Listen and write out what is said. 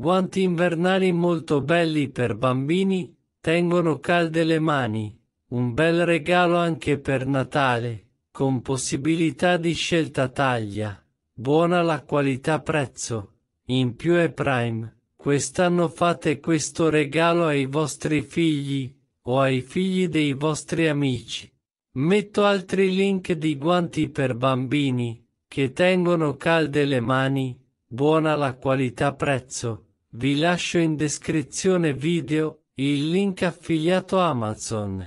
Guanti invernali molto belli per bambini, tengono calde le mani, un bel regalo anche per Natale, con possibilità di scelta taglia, buona la qualità prezzo, in più è prime. Quest'anno fate questo regalo ai vostri figli, o ai figli dei vostri amici. Metto altri link di guanti per bambini, che tengono calde le mani, buona la qualità prezzo vi lascio in descrizione video il link affiliato Amazon.